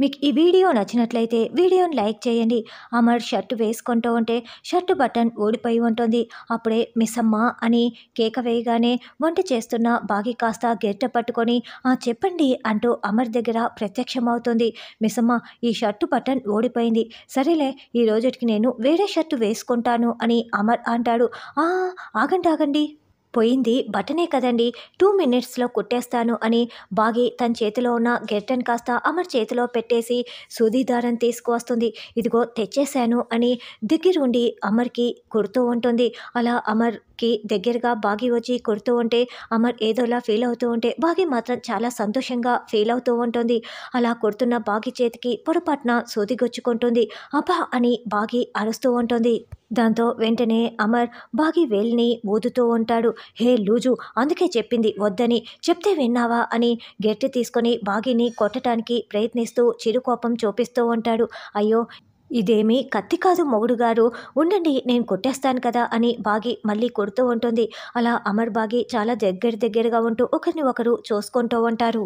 మీకు ఈ వీడియో నచ్చినట్లయితే వీడియోని లైక్ చేయండి అమర్ షర్ట్ వేసుకుంటూ ఉంటే షర్ట్ బటన్ ఓడిపోయి ఉంటుంది అప్పుడే మిస్సమ్మ అని కేక వేయగానే వంట చేస్తున్న బాగి కాస్త గెట్ట పట్టుకొని చెప్పండి అంటూ అమర్ దగ్గర ప్రత్యక్షమవుతుంది మిస్సమ్మ ఈ షర్టు బటన్ ఓడిపోయింది సరేలే ఈ రోజుకి నేను వేరే షర్టు వేసుకుంటాను అని అమర్ అంటాడు ఆగండి ఆగండి పోయింది బటనే కదండి టూ మినిట్స్లో కుట్టేస్తాను అని బాగి తన చేతిలో ఉన్న గెట్టెన్ కాస్త అమర్ చేతిలో పెట్టేసి సూది దారం తీసుకువస్తుంది ఇదిగో తెచ్చేశాను అని దగ్గరుండి అమర్కి కుడుతూ ఉంటుంది అలా అమర్కి దగ్గరగా బాగి వచ్చి కుడుతూ ఉంటే అమర్ ఏదోలా ఫీల్ అవుతూ ఉంటే బాగి మాత్రం చాలా సంతోషంగా ఫీల్ అవుతూ ఉంటుంది అలా కొడుతున్న బాగి చేతికి పొరపాటున సూదిగొచ్చుకుంటుంది గుచ్చుకుంటుంది అబ్బా అని బాగి అరుస్తూ ఉంటుంది దాంతో వెంటనే అమర్ బాగి వేల్ని ఊదుతూ ఉంటాడు హే లూజు అందుకే చెప్పింది వద్దని చెప్తే విన్నావా అని గట్టి తీసుకొని బాగిని కొట్టడానికి ప్రయత్నిస్తూ చిరుకోపం చూపిస్తూ ఉంటాడు అయ్యో ఇదేమీ కత్తి కాదు గారు ఉండండి నేను కొట్టేస్తాను కదా అని బాగి మళ్ళీ కొడుతూ ఉంటుంది అలా అమర్ బాగి చాలా దగ్గర దగ్గరగా ఉంటూ ఒకరిని ఒకరు చూసుకుంటూ ఉంటారు